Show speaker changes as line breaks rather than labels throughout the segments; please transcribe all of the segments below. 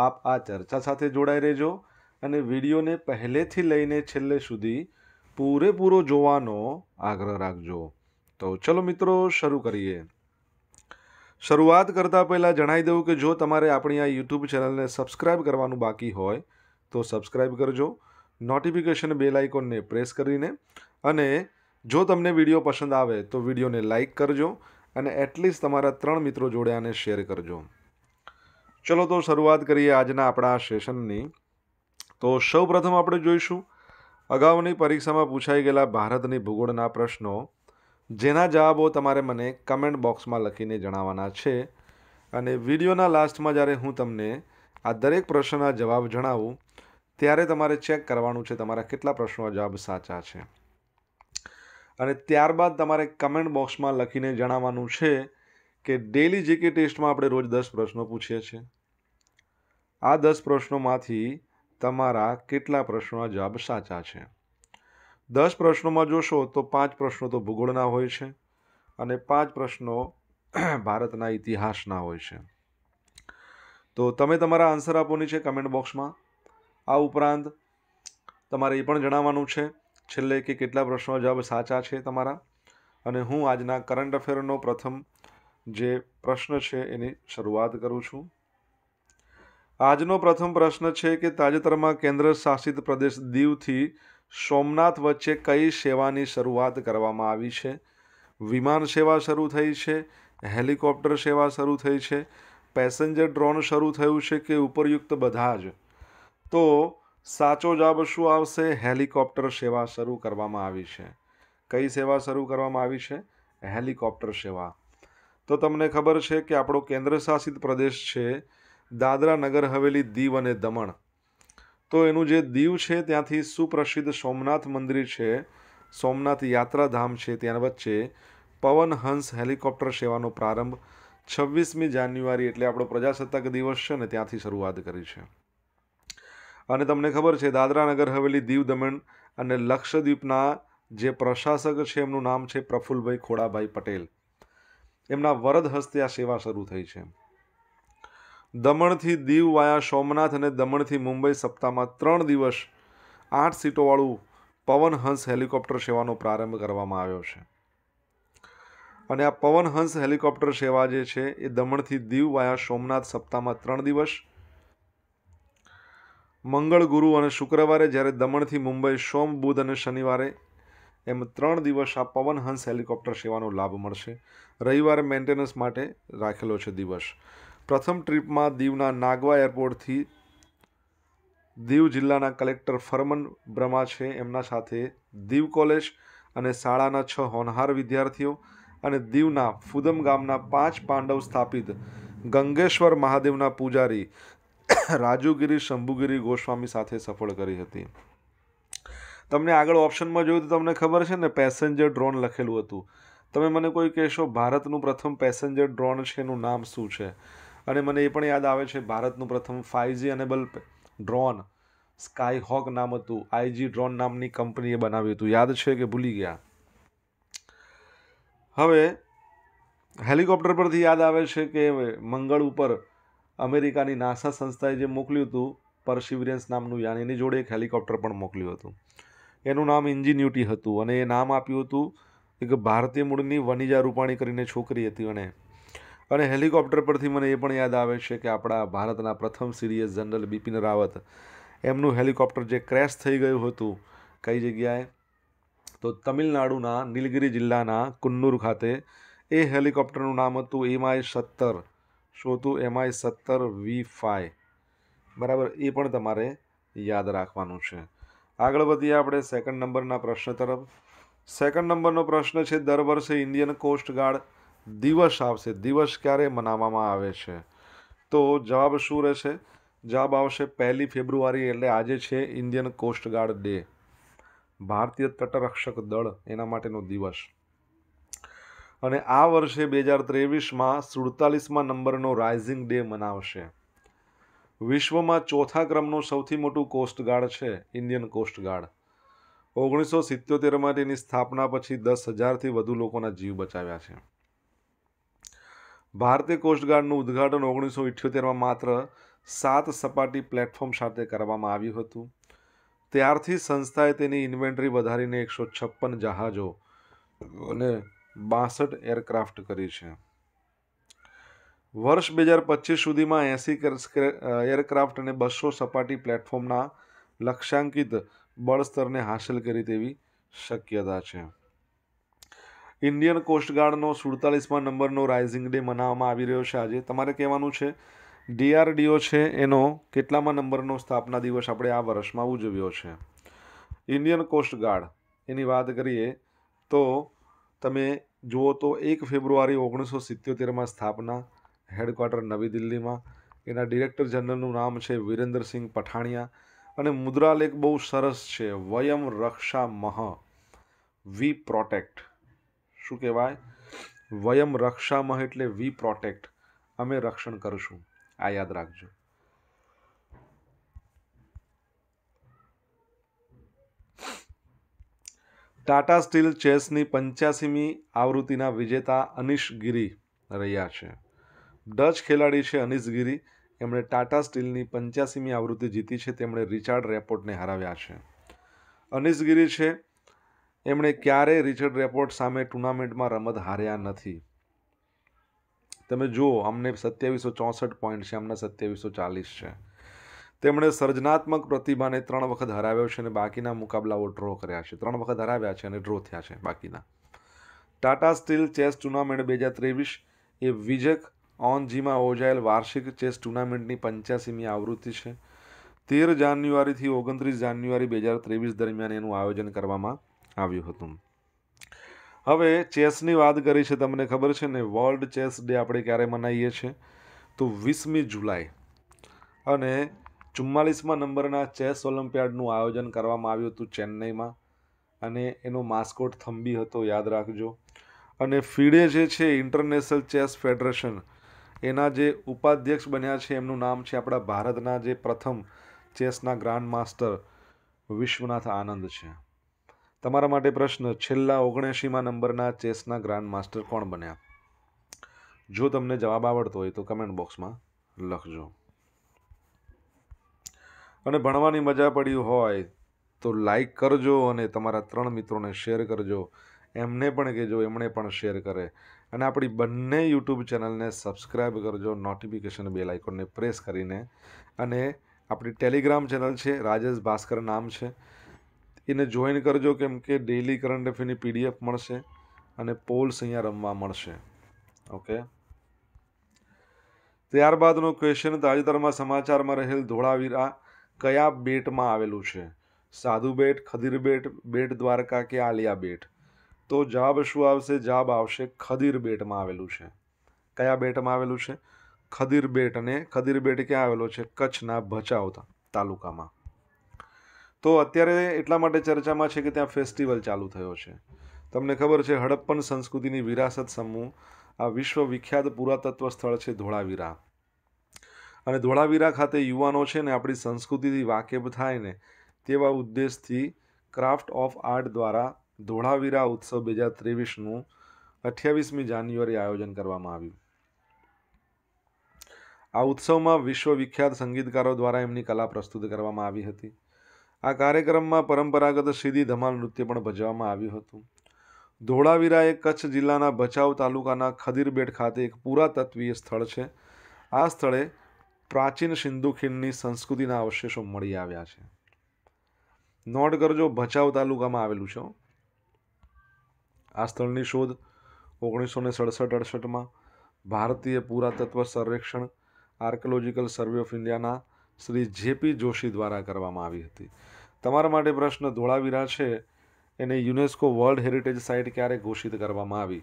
આપ આ ચર્ચા સાથે જોડાઈ રહેજો અને વિડીયોને પહેલેથી લઈને છેલ્લે સુધી પૂરેપૂરો જોવાનો આગ્રહ રાખજો તો ચલો મિત્રો શરૂ કરીએ શરૂઆત કરતાં પહેલાં જણાવી દઉં કે જો તમારે આપણી આ યુટ્યુબ ચેનલને સબસ્ક્રાઇબ કરવાનું બાકી હોય તો સબસ્ક્રાઇબ કરજો નોટિફિકેશન બેલ આઇકોનને પ્રેસ કરીને અને જો તમને વિડીયો પસંદ આવે તો વિડીયોને લાઇક કરજો અને એટલીસ્ટ તમારા ત્રણ મિત્રો જોડે આને શેર કરજો ચલો તો શરૂઆત કરીએ આજના આપણા સેશનની તો સૌપ્રથમ આપણે જોઈશું અગાઉની પરીક્ષામાં પૂછાઈ ગયેલા ભારતની ભૂગોળના પ્રશ્નો જેના જવાબો તમારે મને કમેન્ટ બોક્સમાં લખીને જણાવવાના છે અને વિડીયોના લાસ્ટમાં જ્યારે હું તમને આ દરેક પ્રશ્નના જવાબ જણાવું ત્યારે તમારે ચેક કરવાનું છે તમારા કેટલા પ્રશ્નો જવાબ સાચા છે અને ત્યારબાદ તમારે કમેન્ટ બોક્સમાં લખીને જણાવવાનું છે કે ડેલી જીકે ટેસ્ટમાં આપણે રોજ દસ પ્રશ્નો પૂછીએ છીએ આ દસ પ્રશ્નોમાંથી તમારા કેટલા પ્રશ્નોના જવાબ સાચા છે દસ પ્રશ્નોમાં જોશો તો પાંચ પ્રશ્નો તો ભૂગોળના હોય છે અને પાંચ પ્રશ્નો ભારતના ઇતિહાસના હોય છે તો તમે તમારા આન્સર આપવાની છે કમેન્ટ બોક્સમાં આ ઉપરાંત તમારે એ પણ જણાવવાનું છે છેલ્લે કે કેટલા પ્રશ્નો જવાબ સાચા છે તમારા અને હું આજના કરંટ અફેરનો પ્રથમ જે પ્રશ્ન છે એની શરૂઆત કરું છું આજનો પ્રથમ પ્રશ્ન છે કે તાજેતરમાં કેન્દ્ર શાસિત પ્રદેશ દીવથી સોમનાથ વચ્ચે કઈ સેવાની શરૂઆત કરવામાં આવી છે વિમાન સેવા શરૂ થઈ છે હેલિકોપ્ટર સેવા શરૂ થઈ છે પેસેન્જર ડ્રોન શરૂ થયું છે કે ઉપરયુક્ત બધા જ તો સાચો જવાબ શું આવશે હેલિકોપ્ટર સેવા શરૂ કરવામાં આવી છે કઈ સેવા શરૂ કરવામાં આવી છે હેલિકોપ્ટર સેવા તો તમને ખબર છે કે આપણો કેન્દ્રશાસિત પ્રદેશ છે દાદરા નગર હવેલી દીવ અને દમણ તો એનું જે દીવ છે ત્યાંથી સુપ્રસિદ્ધ સોમનાથ મંદિર છે સોમનાથ યાત્રાધામ છે ત્યાં વચ્ચે પવન હંસ હેલિકોપ્ટર સેવાનો પ્રારંભ છવ્વીસમી જાન્યુઆરી એટલે આપણો પ્રજાસત્તાક દિવસ છે ને ત્યાંથી શરૂઆત કરી છે અને તમને ખબર છે દાદરા નગર હવેલી દીવ દમણ અને લક્ષદ્વીપના જે પ્રશાસક છે એમનું નામ છે પ્રફુલભાઈ ખોડાભાઈ પટેલ એમના વરદ હસ્તે આ સેવા શરૂ થઈ છે દમણથી દીવ વાયા સોમનાથ અને દમણથી મુંબઈ સપ્તાહમાં ત્રણ દિવસ આઠ સીટોવાળું પવનહંસ હેલિકોપ્ટર સેવાનો પ્રારંભ કરવામાં આવ્યો છે અને આ પવનહંસ હેલિકોપ્ટર સેવા જે છે એ દમણથી દીવ વાયા સોમનાથ સપ્તાહમાં ત્રણ દિવસ મંગળ ગુરુ અને શુક્રવારે જ્યારે દમણથી મુંબઈ સોમ બુધ અને શનિવારે એમ ત્રણ દિવસ આ પવન હંસ હેલિકોપ્ટર સેવાનો લાભ મળશે રવિવારે મેન્ટેનન્સ માટે રાખેલો છે દિવસ પ્રથમ ટ્રીપમાં દીવના નાગવા એરપોર્ટથી દીવ જિલ્લાના કલેક્ટર ફરમન બ્રહ્મા છે એમના સાથે દીવ કોલેજ અને શાળાના છ હોનહાર વિદ્યાર્થીઓ અને દીવના ફુદમ ગામના પાંચ પાંડવ સ્થાપિત ગંગેશ્વર મહાદેવના પૂજારી રાજુગીરી શંભુગીરી ગોસ્વામી સાથે સફળ કરી હતી તમને આગળ ઓપ્શનમાં જોયું તો તમને ખબર છે ને પેસેન્જર ડ્રોન લખેલું હતું તમે મને કોઈ કહેશો ભારતનું પ્રથમ પેસેન્જર ડ્રોન છે એનું નામ શું છે અને મને એ પણ યાદ આવે છે ભારતનું પ્રથમ ફાઇવજી અનેબલ ડ્રોન સ્કાયહોક નામ હતું આઈજી ડ્રોન નામની કંપનીએ બનાવ્યું હતું યાદ છે કે ભૂલી ગયા હવે હેલિકોપ્ટર પરથી યાદ આવે છે કે મંગળ ઉપર અમેરિકાની નાસા સંસ્થાએ જે મોકલ્યું હતું પરસિવરિયન્સ નામનું યાન એની જોડે એક હેલિકોપ્ટર પણ મોકલ્યું હતું એનું નામ ઇન્જિન્યુટી હતું અને એ નામ આપ્યું હતું એક ભારતીય મૂળની વનિજા રૂપાણી કરીને છોકરી હતી અને અને હેલિકોપ્ટર પરથી મને એ પણ યાદ આવે છે કે આપણા ભારતના પ્રથમ સિરિયસ જનરલ બિપિન રાવત એમનું હેલિકોપ્ટર જે ક્રેશ થઈ ગયું હતું કઈ જગ્યાએ તો તમિલનાડુના નીલગિરી જિલ્લાના કુન્નુર ખાતે એ હેલિકોપ્ટરનું નામ હતું એમઆઈ સત્તર શું હતું એમઆઈ સત્તર વી ફાઈ બરાબર એ પણ તમારે યાદ રાખવાનું છે આગળ વધીએ આપણે સેકન્ડ નંબરના પ્રશ્ન તરફ સેકન્ડ નંબરનો પ્રશ્ન છે દર વર્ષે ઇન્ડિયન કોસ્ટગાર્ડ દિવસ આવશે દિવસ ક્યારે મનાવવામાં આવે છે તો જવાબ શું રહેશે જવાબ આવશે પહેલી ફેબ્રુઆરી એટલે આજે છે ઇન્ડિયન કોસ્ટગાર્ડ ડે ભારતીય તટરક્ષક દળ એના માટેનો દિવસ અને આ વર્ષે બે હજાર ત્રેવીસમાં સુડતાલીસમાં નંબરનો રાઇઝિંગ ડે મનાવશે વિશ્વમાં ચોથા ક્રમનું સૌથી મોટું કોસ્ટગાર્ડ છે ઇન્ડિયન કોસ્ટગાર્ડ ઓગણીસો સિત્યોતેરમાં તેની સ્થાપના પછી દસ હજારથી વધુ લોકોના જીવ બચાવ્યા છે ભારતીય કોસ્ટગાર્ડનું ઉદ્ઘાટન ઓગણીસો ઇઠ્યોતેરમાં માત્ર સાત સપાટી પ્લેટફોર્મ સાથે કરવામાં આવ્યું હતું ત્યારથી સંસ્થાએ તેની ઇન્વેન્ટરી વધારીને એકસો છપ્પન જહાજો અને બાસઠ એરક્રાફ્ટ કરી છે વર્ષ બે હજાર પચીસ સુધીમાં એંસી એરક્રાફ્ટ અને બસો સપાટી પ્લેટફોર્મના લક્ષ્યાંકિત બળસ્તરને હાંસલ કરી તેવી શક્યતા છે ઇન્ડિયન કોસ્ટગાર્ડનો સુડતાલીસમાં નંબરનો રાઇઝિંગ ડે મનાવવામાં આવી રહ્યો છે આજે તમારે કહેવાનું છે ડીઆરડીઓ છે એનો કેટલામાં નંબરનો સ્થાપના દિવસ આપણે આ વર્ષમાં ઉજવ્યો છે ઇન્ડિયન કોસ્ટગાર્ડ એની વાત કરીએ તો તમે જુઓ તો એક ફેબ્રુઆરી ઓગણીસો સિત્યોતેરમાં સ્થાપના હેડક્વાર્ટર નવી દિલ્હીમાં એના ડિરેક્ટર જનરલનું નામ છે વિરેન્દ્રસિંહ પઠાણિયા અને મુદ્રાલેખ બહુ સરસ છે વયમ રક્ષા મહ વી પ્રોટેક્ટ શું કહેવાય વયમ રક્ષા મહ એટલે વી પ્રોટેક્ટ અમે રક્ષણ કરશું આ યાદ રાખજો ટાટા સ્ટીલ ચેસની પંચ્યાસીમી આવૃત્તિના વિજેતા અનિશ ગિરી રહ્યા છે ડચ ખેલાડી છે અનિસગીરી એમણે ટાટા સ્ટીલની પંચ્યાસીમી આવૃત્તિ જીતી છે તેમણે રિચાર્ડ રેપોર્ટને હરાવ્યા છે અનિસગીરી છે એમણે ક્યારેય રિચર્ડ રેપોર્ટ સામે ટુર્નામેન્ટમાં રમત હાર્યા નથી તમે જુઓ અમને સત્યાવીસો ચોસઠ પોઈન્ટ છે અમને સત્યાવીસો ચાલીસ છે તેમણે સર્જનાત્મક પ્રતિભાને ત્રણ વખત હરાવ્યો છે અને બાકીના મુકાબલાઓ ડ્રો કર્યા છે ત્રણ વખત હરાવ્યા છે અને ડ્રો થયા છે બાકીના ટાટા સ્ટીલ ચેસ ટુર્નામેન્ટ બે હજાર ત્રેવીસ એ વિજક ઓન જીમાં યોજાયેલ વાર્ષિક ચેસ ટુર્નામેન્ટની પંચ્યાસીમી આવૃત્તિ છે તેર જાન્યુઆરીથી ઓગણત્રીસ જાન્યુઆરી બે હજાર ત્રેવીસ દરમિયાન એનું આયોજન કરવામાં આવ્યું હતું હવે ચેસની વાત કરી છે તમને ખબર છે ને વર્લ્ડ ચેસ ડે આપણે ક્યારે મનાવીએ છીએ તો વીસમી જુલાઈ અને ચુમ્માલીસમાં નંબરના ચેસ ઓલિમ્પિયાડનું આયોજન કરવામાં આવ્યું હતું ચેન્નઈમાં અને એનો માસ્કોટ થંબી હતો યાદ રાખજો અને ફીડે જે છે ઇન્ટરનેશનલ ચેસ ફેડરેશન એના જે ઉપાધ્યક્ષ બન્યા છે એમનું નામ છે આપણા ભારતના જે પ્રથમ ચેસના ગ્રાન્ડ માસ્ટર વિશ્વનાથ આનંદ છે તમારા માટે પ્રશ્ન છેલ્લા ઓગણએંશીમાં નંબરના ચેસના ગ્રાન્ડ માસ્ટર કોણ બન્યા જો તમને જવાબ આવડતો હોય તો કમેન્ટ બોક્સમાં લખજો અને ભણવાની મજા પડી હોય તો લાઈક કરજો અને તમારા ત્રણ મિત્રોને શેર કરજો એમને પણ કહેજો એમણે પણ શેર કરે અને આપણી બંને યુટ્યુબ ચેનલને સબસ્ક્રાઈબ કરજો નોટિફિકેશન બેલ આઇકોનને પ્રેસ કરીને અને આપણી ટેલિગ્રામ ચેનલ છે રાજેશ ભાસ્કર નામ છે એને જોઈન કરજો કેમ કે ડેઇલી કરંટ અફેરની પીડીએફ મળશે અને પોલ્સ અહીંયા રમવા મળશે ઓકે ત્યારબાદનો ક્વેશ્ચન તાજેતરમાં સમાચારમાં રહેલ ધોળાવીરા કયા બેટમાં આવેલું છે સાધુ બેટ ખદીર બેટ બેટ દ્વારકા કે આલિયા બેટ તો જાબ શું આવશે જાબ આવશે ખદીર બેટમાં આવેલું છે કયા બેટમાં આવેલું છે ખદીર બેટ અને ખદીર બેટ ક્યાં આવેલો છે કચ્છના ભચાઉ તાલુકામાં તો અત્યારે એટલા માટે ચર્ચામાં છે કે ત્યાં ફેસ્ટિવલ ચાલુ થયો છે તમને ખબર છે હડપ્પન સંસ્કૃતિની વિરાસત સમૂહ આ વિશ્વ વિખ્યાત પુરાતત્વ સ્થળ છે ધોળાવીરા અને ધોળાવીરા ખાતે યુવાનો છે ને આપણી સંસ્કૃતિથી વાકેફ થાય ને તેવા ઉદ્દેશથી ક્રાફ્ટ ઓફ આર્ટ દ્વારા ધોળાવીરા ઉત્સવ બે હજાર ત્રેવીસનું અઠ્યાવીસમી જાન્યુઆરી આયોજન કરવામાં આવ્યું આ ઉત્સવમાં વિશ્વવિખ્યાત સંગીતકારો દ્વારા એમની કલા પ્રસ્તુત કરવામાં આવી હતી આ કાર્યક્રમમાં પરંપરાગત સીધી ધમાલ નૃત્ય પણ ભજવવામાં આવ્યું હતું ધોળાવીરા એ કચ્છ જિલ્લાના ભચાઉ તાલુકાના ખદીરબેટ ખાતે એક પુરાતત્વીય સ્થળ છે આ સ્થળે પ્રાચીન સિંધુ ખીણની સંસ્કૃતિના અવશેષો મળી આવ્યા છે નોંધ કરજો ભચાઉ તાલુકામાં આવેલું છે આ સ્થળની શોધ ઓગણીસો ને સડસઠ અડસઠમાં ભારતીય પુરાતત્વ સર્વેક્ષણ આર્કિયોલોજિકલ સર્વે ઓફ ઇન્ડિયાના શ્રી જેપી જોશી દ્વારા કરવામાં આવી હતી તમારા માટે પ્રશ્ન ધોળાવીરા છે એને યુનેસ્કો વર્લ્ડ હેરિટેજ સાઇટ ક્યારે ઘોષિત કરવામાં આવી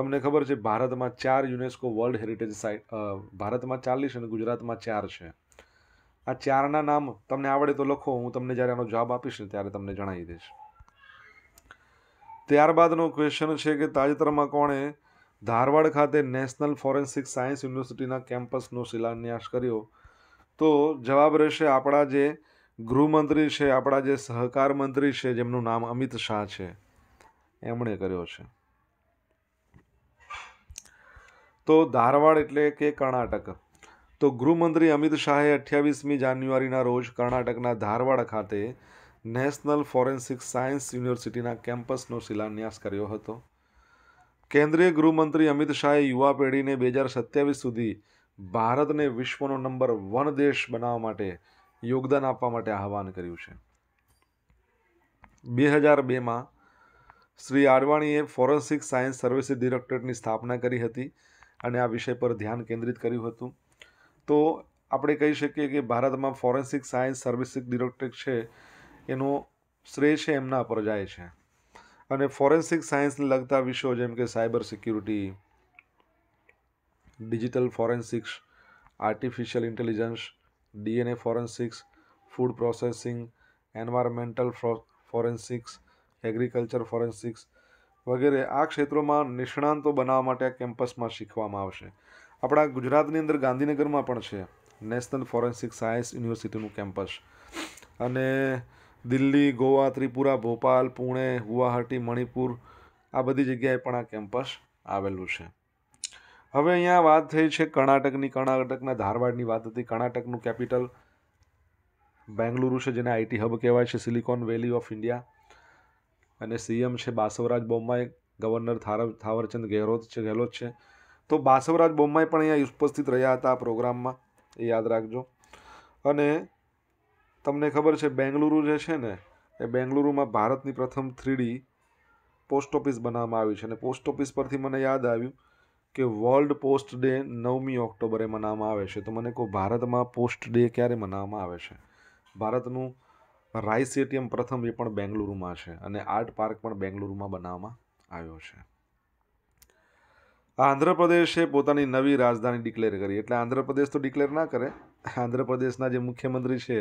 તમને ખબર છે ભારતમાં ચાર યુનેસ્કો વર્લ્ડ હેરિટેજ સાઇટ ભારતમાં ચાલીસ અને ગુજરાતમાં ચાર છે આ ચારના નામ તમને આવડે તો લખો હું તમને જ્યારે આનો જવાબ આપીશ ને ત્યારે તમને જણાવી દઈશ ત્યારબાદનો ક્વેશ્ચન છે કે તાજેતરમાં કોણે ધારવાડ ખાતે નેશનલ ફોરેન્સિક સાયન્સ યુનિવર્સિટીના કેમ્પસનો શિલાન્યાસ કર્યો તો જવાબ રહેશે આપણા જે ગૃહમંત્રી છે આપણા જે સહકાર મંત્રી છે જેમનું નામ અમિત શાહ છે એમણે કર્યો છે તો ધારવાડ એટલે કે કર્ણાટક તો ગૃહમંત્રી અમિત શાહે અઠ્યાવીસમી જાન્યુઆરીના રોજ કર્ણાટકના ધારવાડ ખાતે નેશનલ ફોરેન્સિક સાયન્સ યુનિવર્સિટીના કેમ્પસનો શિલાન્યાસ કર્યો હતો કેન્દ્રીય ગૃહમંત્રી અમિત શાહે યુવા પેઢીને બે હજાર સત્યાવીસ સુધી ભારતને વિશ્વનો નંબર વન દેશ બનાવવા માટે યોગદાન આપવા માટે આહવાન કર્યું છે બે હજાર બેમાં શ્રી આડવાણીએ ફોરેન્સિક સાયન્સ સર્વિસીસ ડિરેક્ટરેટની સ્થાપના કરી હતી અને આ વિષય પર ધ્યાન કેન્દ્રિત કર્યું હતું તો આપણે કહી શકીએ કે ભારતમાં ફોરેન્સિક સાયન્સ સર્વિસીસ ડિરેક્ટરેટ છે એનો શ્રેય છે એમના પર જાય છે અને ફોરેન્સિક સાયન્સને લગતા વિષયો જેમ કે cyber security digital forensics artificial intelligence DNA forensics food processing environmental forensics agriculture forensics વગેરે આ ક્ષેત્રોમાં નિષ્ણાંતો બનાવવા માટે આ કેમ્પસમાં શીખવામાં આવશે આપણા ગુજરાતની અંદર ગાંધીનગરમાં પણ છે નેશનલ ફોરેન્સિક સાયન્સ યુનિવર્સિટીનું કેમ્પસ અને દિલ્હી ગોવા ત્રિપુરા ભોપાલ પુણે ગુવાહાટી મણિપુર આ બધી જગ્યાએ પણ આ કેમ્પસ આવેલું છે હવે અહીંયા વાત થઈ છે કર્ણાટકની કર્ણાટકના ધારવાડની વાત હતી કર્ણાટકનું કેપિટલ બેંગલુરુ છે જેને આઈટી હબ કહેવાય છે સિલિકોન વેલી ઓફ ઇન્ડિયા અને સીએમ છે બાસવરાજ બોમ્માઈ ગવર્નર થારવ થાવરચંદ ગેહલોત છે ગેહલોત છે તો બાસવરાજ બોમ્માએ પણ અહીંયા ઉપસ્થિત રહ્યા હતા આ પ્રોગ્રામમાં એ યાદ રાખજો અને તમને ખબર છે બેંગલુરુ જે છે ને એ બેંગલુરુમાં ભારતની પ્રથમ થ્રીડી પોસ્ટ ઓફિસ બનાવવામાં આવી છે અને પોસ્ટ ઓફિસ પરથી મને યાદ આવ્યું કે વર્લ્ડ પોસ્ટ ડે નવમી ઓક્ટોબરે મનાવવામાં આવે છે તો મને કહો ભારતમાં પોસ્ટ ડે ક્યારે મનાવવામાં આવે છે ભારતનું રાઇસ રાઇસેટિયમ પ્રથમ એ પણ બેંગલુરુમાં છે અને આર્ટ પાર્ક પણ બેંગલુરુમાં બનાવવામાં આવ્યો છે આંધ્રપ્રદેશે પોતાની નવી રાજધાની ડિક્લેર કરી એટલે આંધ્રપ્રદેશ તો ડિક્લેર ના કરે આંધ્રપ્રદેશના જે મુખ્યમંત્રી છે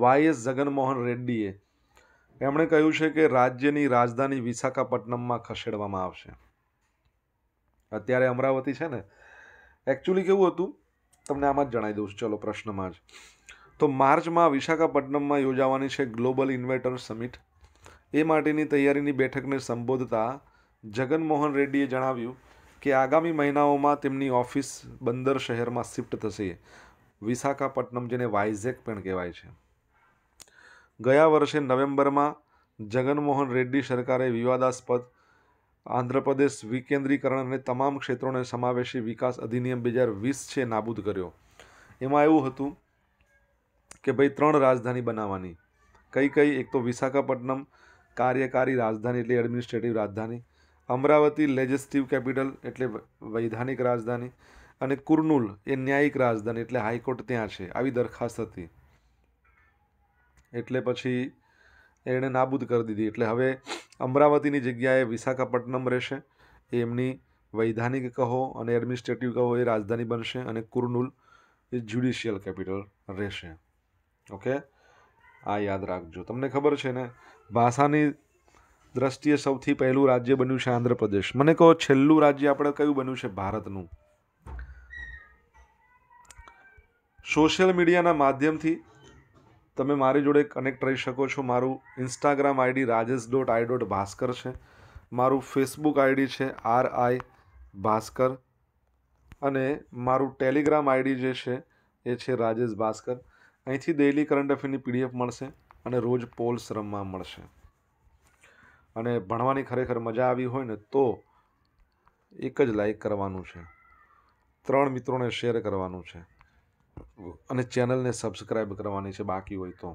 વાય એસ જગનમોહન રેડ્ડીએ એમણે કહ્યું છે કે રાજ્યની રાજધાની વિશાખાપટ્ટનમમાં ખસેડવામાં આવશે અત્યારે અમરાવતી છે ને એકચ્યુઅલી કેવું હતું તમને આમાં જ જણાવી દઉં છું ચલો પ્રશ્નમાં જ તો માર્ચમાં વિશાખાપટ્ટનમમાં યોજાવાની છે ગ્લોબલ ઇન્વેટર સમિટ એ માટેની તૈયારીની બેઠકને સંબોધતા જગનમોહન રેડ્ડીએ જણાવ્યું કે આગામી મહિનાઓમાં તેમની ઓફિસ બંદર શહેરમાં શિફ્ટ થશે વિશાખાપટ્ટનમ જેને વાઇઝેક પણ કહેવાય છે ગયા વર્ષે નવેમ્બરમાં જગનમોહન રેડ્ડી સરકારે વિવાદાસ્પદ આંધ્રપ્રદેશ વિકેન્દ્રીકરણ અને તમામ ક્ષેત્રોને સમાવેશી વિકાસ અધિનિયમ બે હજાર વીસ છે નાબૂદ કર્યો એમાં એવું હતું કે ભાઈ ત્રણ રાજધાની બનાવવાની કઈ કઈ એક તો વિશાખાપટ્ટનમ કાર્યકારી રાજધાની એટલે એડમિનિસ્ટ્રેટિવ રાજધાની અમરાવતી લેજિસ્ટિવ કેપિટલ એટલે વૈધાનિક રાજધાની અને કુર્નુલ એ ન્યાયિક રાજધાની એટલે હાઈકોર્ટ ત્યાં છે આવી દરખાસ્ત હતી એટલે પછી એણે નાબૂદ કરી દીધી એટલે હવે અમરાવતીની જગ્યાએ વિશાખાપટ્ટનમ રહેશે એ એમની વૈધાનિક કહો અને એડમિનિસ્ટ્રેટિવ કહો એ રાજધાની બનશે અને કુર્નુલ એ જ્યુડિશિયલ કેપિટલ રહેશે ઓકે આ યાદ રાખજો તમને ખબર છે ને ભાષાની દ્રષ્ટિએ સૌથી પહેલું રાજ્ય બન્યું છે આંધ્રપ્રદેશ મને કહો છેલ્લું રાજ્ય આપણે કયું બન્યું છે ભારતનું સોશિયલ મીડિયાના માધ્યમથી તમે મારી જોડે કનેક્ટ રહી શકો છો મારું Instagram ID Rajesh dot I dot Bhaskar છે મારું ફેસબુક આઈડી છે આર આઈ ભાસ્કર અને મારું ટેલિગ્રામ આઈડી જે છે એ છે રાજેશ ભાસ્કર અહીંથી ડેઇલી કરંટ અફેરની પીડીએફ મળશે અને રોજ પોલ્સ રમવા મળશે અને ભણવાની ખરેખર મજા આવી હોય ને તો એક જ લાઈક કરવાનું છે ત્રણ મિત્રોને શેર કરવાનું છે અને ચેનલને સબસ્ક્રાઈબ કરવાની છે બાકી હોય તો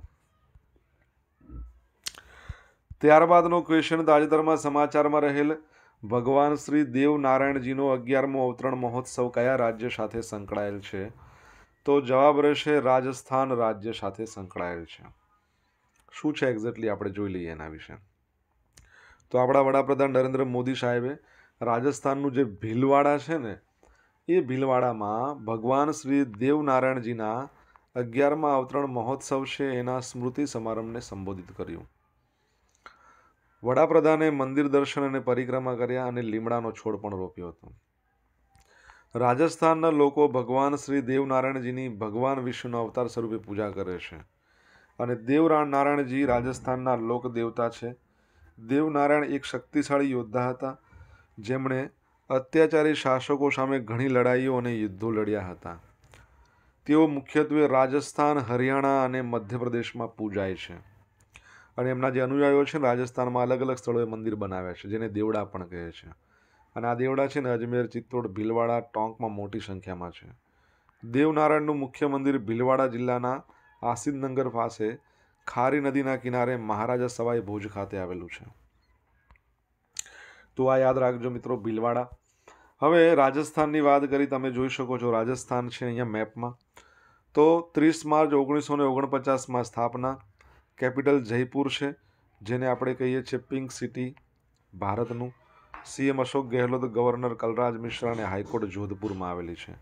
ત્યારબાદનો ક્વેશ્ચન તાજેતરમાં સમાચારમાં રહેલ ભગવાન શ્રી દેવનારાયણજીનો અગિયારમો અવતરણ મહોત્સવ કયા રાજ્ય સાથે સંકળાયેલ છે તો જવાબ રહેશે રાજસ્થાન રાજ્ય સાથે સંકળાયેલ છે શું છે એક્ઝેક્ટલી આપણે જોઈ લઈએ એના વિશે તો આપણા વડાપ્રધાન નરેન્દ્ર મોદી સાહેબે રાજસ્થાનનું જે ભીલવાડા છે ને એ ભીલવાડામાં ભગવાન શ્રી દેવનારાયણજીના અગિયારમા અવતરણ મહોત્સવ છે એના સ્મૃતિ સમારંભને સંબોધિત કર્યું વડાપ્રધાને મંદિર દર્શન અને પરિક્રમા કર્યા અને લીમડાનો છોડ પણ રોપ્યો હતો રાજસ્થાનના લોકો ભગવાન શ્રી દેવનારાયણજીની ભગવાન વિષ્ણુના અવતાર સ્વરૂપે પૂજા કરે છે અને દેવરા નારાયણજી રાજસ્થાનના દેવતા છે દેવનારાયણ એક શક્તિશાળી યોદ્ધા હતા જેમણે અત્યાચારી શાસકો સામે ઘણી લડાઈઓ અને યુદ્ધો લડ્યા હતા તેઓ મુખ્યત્વે રાજસ્થાન હરિયાણા અને મધ્યપ્રદેશમાં પૂજાય છે અને એમના જે અનુયાયીઓ છે ને રાજસ્થાનમાં અલગ અલગ સ્થળોએ મંદિર બનાવ્યા છે જેને દેવડા પણ કહે છે અને આ દેવડા છે ને અજમેર ચિત્તોડ ભીલવાડા ટોંકમાં મોટી સંખ્યામાં છે દેવનારાયણનું મુખ્ય મંદિર ભીલવાડા જિલ્લાના આસિદનગર પાસે ખારી નદીના કિનારે મહારાજા સવાઈ ભુજ ખાતે આવેલું છે તો આ યાદ રાખજો મિત્રો ભીલવાડા હવે રાજસ્થાનની વાત કરી તમે જોઈ શકો છો રાજસ્થાન છે અહીંયા મેપમાં તો ત્રીસ માર્ચ ઓગણીસો ને ઓગણપચાસમાં સ્થાપના કેપિટલ જયપુર છે જેને આપણે કહીએ છીએ પિંક સિટી ભારતનું સીએમ અશોક ગેહલોત ગવર્નર કલરાજ મિશ્રા અને હાઈકોર્ટ જોધપુરમાં આવેલી છે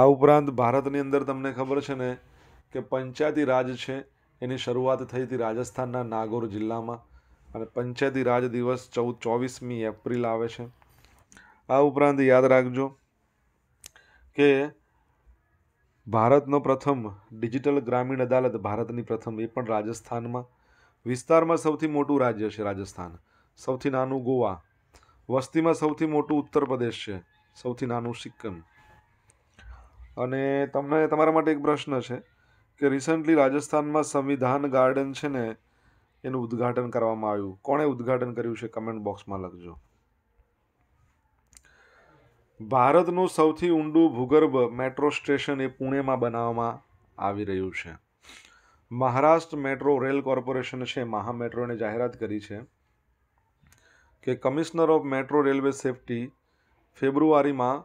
આ ઉપરાંત ભારતની અંદર તમને ખબર છે ને કે પંચાયતી રાજ છે એની શરૂઆત થઈ હતી રાજસ્થાનના નાગોર જિલ્લામાં અને પંચાયતી રાજ દિવસ ચૌદ ચોવીસમી એપ્રિલ આવે છે આ ઉપરાંત યાદ રાખજો કે ભારતનો પ્રથમ ડિજિટલ ગ્રામીણ અદાલત ભારતની પ્રથમ એ પણ રાજસ્થાનમાં વિસ્તારમાં સૌથી મોટું રાજ્ય છે રાજસ્થાન સૌથી નાનું ગોવા વસ્તીમાં સૌથી મોટું ઉત્તર પ્રદેશ છે સૌથી નાનું સિક્કિમ અને તમને તમારા માટે એક પ્રશ્ન છે કે રિસન્ટલી રાજસ્થાનમાં સંવિધાન ગાર્ડન છે ને એનું ઉદ્ઘાટન કરવામાં આવ્યું કોણે ઉદ્ઘાટન કર્યું છે કમેન્ટ બોક્સમાં લખજો ભારતનું સૌથી ઊંડું ભૂગર્ભ મેટ્રો સ્ટેશન એ પુણેમાં બનાવવામાં આવી રહ્યું છે મહારાષ્ટ્ર મેટ્રો રેલ કોર્પોરેશન છે મહા મેટ્રોને જાહેરાત કરી છે કે commissioner of metro railway safety ફેબ્રુઆરીમાં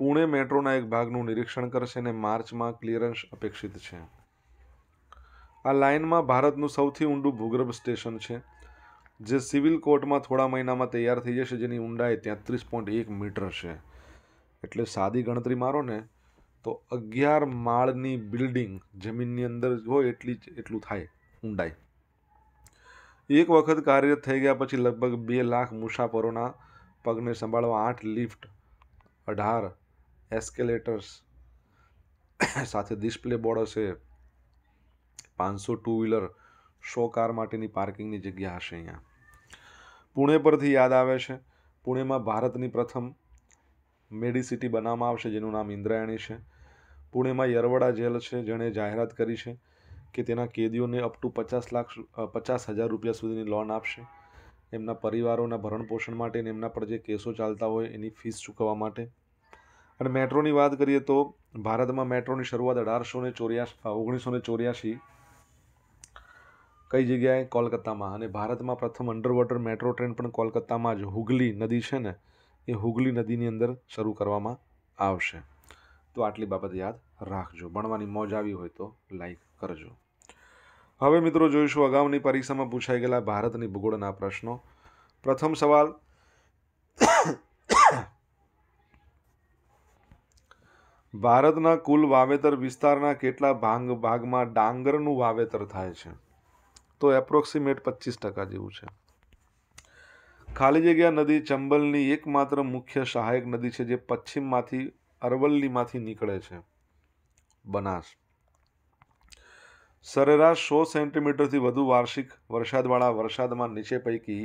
પુણે મેટ્રોના એક ભાગનું નિરીક્ષણ કરશે અને માર્ચમાં ક્લિયરન્સ અપેક્ષિત છે આ લાઇનમાં ભારતનું સૌથી ઊંડું ભૂગર્ભ સ્ટેશન છે જે સિવિલ કોર્ટમાં થોડા મહિનામાં તૈયાર થઈ જશે જેની ઊંડાઈ તેત્રીસ પોઈન્ટ એક મીટર છે એટલે સાદી ગણતરી મારો ને તો અગિયાર માળની બિલ્ડિંગ જમીનની અંદર હોય એટલી જ એટલું થાય ઊંડાઈ એક વખત કાર્યરત થઈ ગયા પછી લગભગ બે લાખ મુસાફરોના પગને સંભાળવા આઠ લિફ્ટ અઢાર એસ્કેલેટર્સ સાથે ડિસ્પ્લે બોર્ડ હશે પાંચસો ટુ વ્હીલર સો કાર માટેની પાર્કિંગની જગ્યા હશે અહીંયા પુણે પરથી યાદ આવે છે પુણેમાં ભારતની પ્રથમ મેડિસિટી બનાવવામાં આવશે જેનું નામ ઇન્દ્રાયણી છે પુણેમાં યરવડા જેલ છે જેણે જાહેરાત કરી છે કે તેના કેદીઓને અપ ટુ પચાસ લાખ પચાસ હજાર રૂપિયા સુધીની લોન આપશે એમના પરિવારોના ભરણપોષણ માટે અને એમના પર જે કેસો ચાલતા હોય એની ફીસ ચૂકવવા માટે અને મેટ્રોની વાત કરીએ તો ભારતમાં મેટ્રોની શરૂઆત અઢારસો ને ચોર્યાસી ઓગણીસો ને ચોર્યાસી કઈ જગ્યાએ કોલકાતામાં અને ભારતમાં પ્રથમ અંડરવોટર મેટ્રો ટ્રેન પણ કોલકાતામાં જ હુગલી નદી છે ને એ હુગલી નદીની અંદર શરૂ કરવામાં આવશે તો આટલી બાબત યાદ રાખજો ભણવાની મોજ આવી હોય તો લાઈક કરજો હવે મિત્રો જોઈશું અગાઉની પરીક્ષામાં પૂછાઈ ગયેલા ભારતની ભૂગોળના પ્રશ્નો પ્રથમ સવાલ ભારતના કુલ વાવેતર વિસ્તારના કેટલા ભાગ ભાગમાં ડાંગરનું વાવેતર થાય છે તો એપ્રોક્સિમેટ પચીસ ટકા જેવું છે ખાલી જગ્યા નદી ચંબલની એકમાત્ર મુખ્ય સહાયક નદી છે જે પશ્ચિમમાંથી અરવલ્લીમાંથી નીકળે છે બનાસ સરેરાશ સો સેન્ટીમીટરથી વધુ વાર્ષિક વરસાદવાળા વરસાદમાં નીચે પૈકી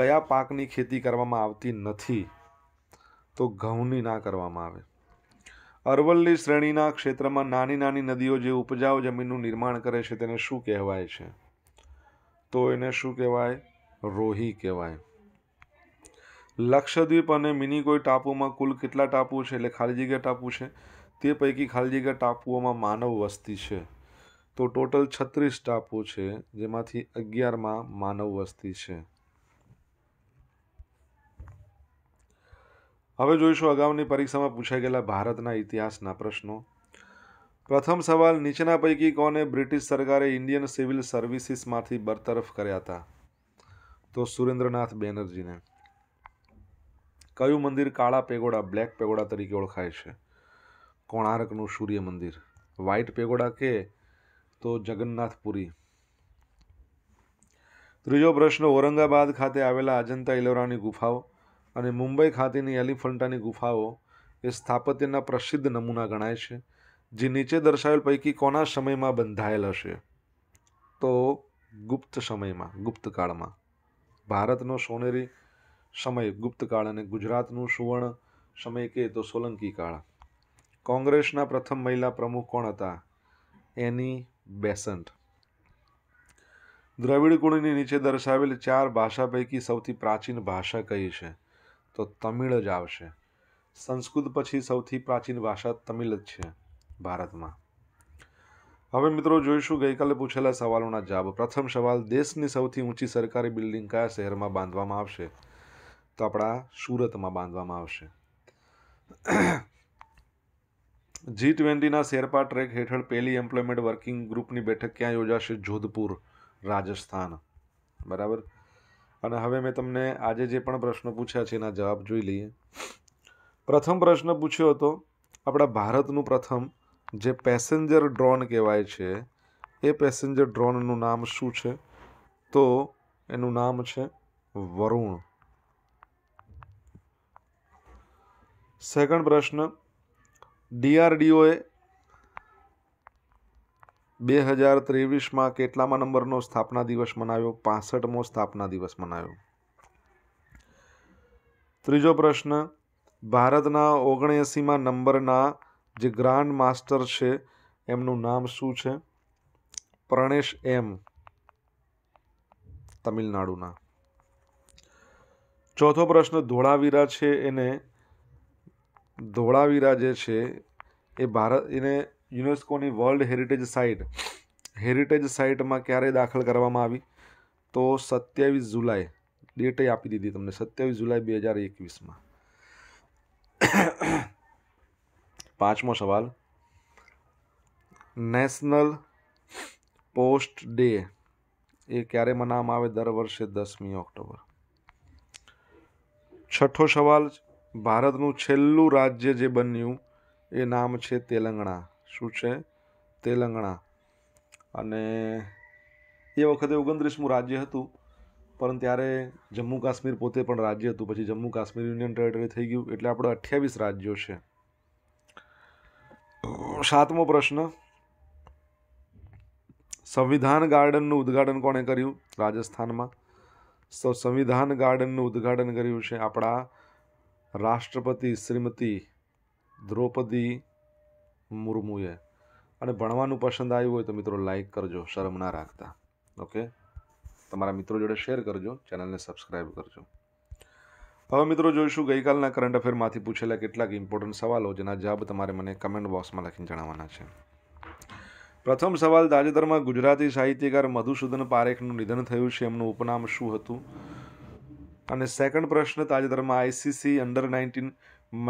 કયા પાકની ખેતી કરવામાં આવતી નથી તો ઘઉંની ના કરવામાં આવે અરવલ્લી શ્રેણીના ક્ષેત્રમાં નાની નાની નદીઓ જે ઉપજાઉ જમીનનું નિર્માણ કરે છે તેને શું કહેવાય છે તો એને શું કહેવાય રોહી કહેવાય લક્ષદ્વીપ અને કોઈ ટાપુમાં કુલ કેટલા ટાપુ છે એટલે ખાલી જગ્યા ટાપુ છે તે પૈકી ખાલી જગ્યા ટાપુઓમાં માનવ વસ્તી છે તો ટોટલ છત્રીસ ટાપુ છે જેમાંથી અગિયારમાં માનવ વસ્તી છે હવે જોઈશું અગાઉની પરીક્ષામાં પૂછાઈ ગયેલા ભારતના ઇતિહાસના પ્રશ્નો પ્રથમ સવાલ નીચેના પૈકી કોને બ્રિટિશ સરકારે ઇન્ડિયન સિવિલ સર્વિસીસમાંથી બરતરફ કર્યા હતા તો સુરેન્દ્રનાથ બેનર્જીને કયું મંદિર કાળા પેગોડા બ્લેક પેગોડા તરીકે ઓળખાય છે કોણાર્કનું સૂર્ય મંદિર વ્હાઇટ પેગોડા કે તો જગન્નાથપુરી ત્રીજો પ્રશ્ન ઔરંગાબાદ ખાતે આવેલા અજંતા ઇલોરાની ગુફાઓ અને મુંબઈ ખાતેની એલિફન્ટાની ગુફાઓ એ સ્થાપત્યના પ્રસિદ્ધ નમૂના ગણાય છે જે નીચે દર્શાવેલ પૈકી કોના સમયમાં બંધાયેલ હશે તો ગુપ્ત સમયમાં ગુપ્તકાળમાં ભારતનો સોનેરી સમય ગુપ્તકાળ અને ગુજરાતનું સુવર્ણ સમય કે તો સોલંકી કાળ કોંગ્રેસના પ્રથમ મહિલા પ્રમુખ કોણ હતા એની બેસન્ટ દ્રવિડ કુળની નીચે દર્શાવેલ ચાર ભાષા પૈકી સૌથી પ્રાચીન ભાષા કઈ છે તો તમિળ જ આવશે સંસ્કૃત પછી સૌથી પ્રાચીન ભાષા તમિલ જ છે ભારતમાં હવે મિત્રો જોઈશું ગઈકાલે પૂછેલા સવાલોના જવાબ પ્રથમ સવાલ દેશની સૌથી ઊંચી સરકારી બિલ્ડિંગ કયા શહેરમાં બાંધવામાં આવશે તો આપણા સુરતમાં બાંધવામાં આવશે જી ટ્વેન્ટીના શેરપા ટ્રેક હેઠળ પહેલી એમ્પ્લોયમેન્ટ વર્કિંગ ગ્રુપની બેઠક ક્યાં યોજાશે જોધપુર રાજસ્થાન બરાબર અને હવે મેં તમને આજે જે પણ પ્રશ્નો પૂછ્યા છે એના જવાબ જોઈ લઈએ પ્રથમ પ્રશ્ન પૂછ્યો હતો આપણા ભારતનું પ્રથમ જે પેસેન્જર ડ્રોન કહેવાય છે એ પેસેન્જર ડ્રોનનું નામ શું છે તો એનું નામ છે વરુણ સેકન્ડ પ્રશ્ન ડીઆરડીઓએ બે હજાર ત્રેવીસમાં કેટલામાં નંબરનો સ્થાપના દિવસ મનાવ્યો પાસઠમો સ્થાપના દિવસ મનાવ્યો ત્રીજો પ્રશ્ન ભારતના ઓગણએંસીમાં નંબરના જે ગ્રાન્ડ માસ્ટર છે એમનું નામ શું છે પ્રણેશ એમ તમિલનાડુના ચોથો પ્રશ્ન ધોળાવીરા છે એને ધોળાવીરા જે છે એ ભારત એને યુનેસ્કોની વર્લ્ડ હેરિટેજ સાઇટ હેરિટેજ સાઇટમાં ક્યારે દાખલ કરવામાં આવી તો સત્યાવીસ જુલાઈ ડેટે આપી દીધી તમને સત્યાવીસ જુલાઈ બે હજાર એકવીસમાં પાંચમો સવાલ નેશનલ પોસ્ટ ડે એ ક્યારે મનાવવામાં આવે દર વર્ષે દસમી ઓક્ટોબર છઠ્ઠો સવાલ ભારતનું છેલ્લું રાજ્ય જે બન્યું એ નામ છે તેલંગણા શું છે તેલંગણા અને એ વખતે ઓગણત્રીસમું રાજ્ય હતું પણ ત્યારે જમ્મુ કાશ્મીર પોતે પણ રાજ્ય હતું પછી જમ્મુ કાશ્મીર યુનિયન ટેરેટરી થઈ ગયું એટલે આપણે અઠ્યાવીસ રાજ્યો છે સાતમો પ્રશ્ન સંવિધાન ગાર્ડનનું ઉદ્ઘાટન કોણે કર્યું રાજસ્થાનમાં તો સંવિધાન ગાર્ડનનું ઉદ્ઘાટન કર્યું છે આપણા રાષ્ટ્રપતિ શ્રીમતી દ્રૌપદી મુર્મુએ અને ભણવાનું પસંદ આવ્યું હોય તો મિત્રો લાઇક કરજો શરમ ના રાખતા ઓકે તમારા મિત્રો જોડે શેર કરજો ચેનલને સબસ્ક્રાઈબ કરજો હવે મિત્રો જોઈશું ગઈકાલના કરંટ અફેરમાંથી પૂછેલા કેટલાક ઇમ્પોર્ટન્ટ સવાલો જેના જવાબ તમારે મને કમેન્ટ બોક્સમાં લખીને જણાવવાના છે પ્રથમ સવાલ તાજેતરમાં ગુજરાતી સાહિત્યકાર મધુસૂદન પારેખનું નિધન થયું છે એમનું ઉપનામ શું હતું અને સેકન્ડ પ્રશ્ન તાજેતરમાં આઈસીસી અંડર નાઇન્ટીન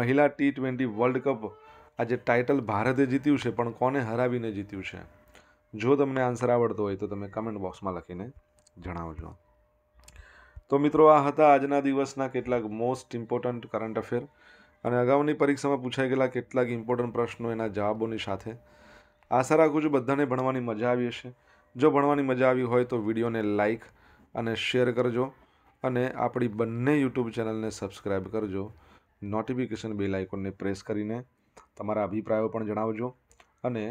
મહિલા ટી ટ્વેન્ટી વર્લ્ડ કપ આજે ટાઇટલ ભારતે જીત્યું છે પણ કોને હરાવીને જીત્યું છે જો તમને આન્સર આવડતો હોય તો તમે કમેન્ટ બોક્સમાં લખીને જણાવજો તો મિત્રો આ હતા આજના દિવસના કેટલાક મોસ્ટ ઇમ્પોર્ટન્ટ કરંટ અફેર અને અગાઉની પરીક્ષામાં પૂછાઈ ગયેલા કેટલાક ઇમ્પોર્ટન્ટ પ્રશ્નો એના જવાબોની સાથે આશા રાખું છું બધાને ભણવાની મજા આવી હશે જો ભણવાની મજા આવી હોય તો વિડીયોને લાઇક અને શેર કરજો અને આપણી બંને યુટ્યુબ ચેનલને સબસ્ક્રાઈબ કરજો નોટિફિકેશન બેલ આઇકોનને પ્રેસ કરીને તમારા અભિપ્રાયો પણ જણાવજો અને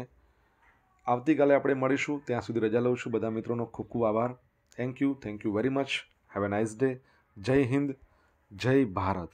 આવતીકાલે આપણે મળીશું ત્યાં સુધી રજા લઉં છું બધા મિત્રોનો ખૂબ ખૂબ આભાર thank you thank you very much have a nice day જય હિન્દ જય ભારત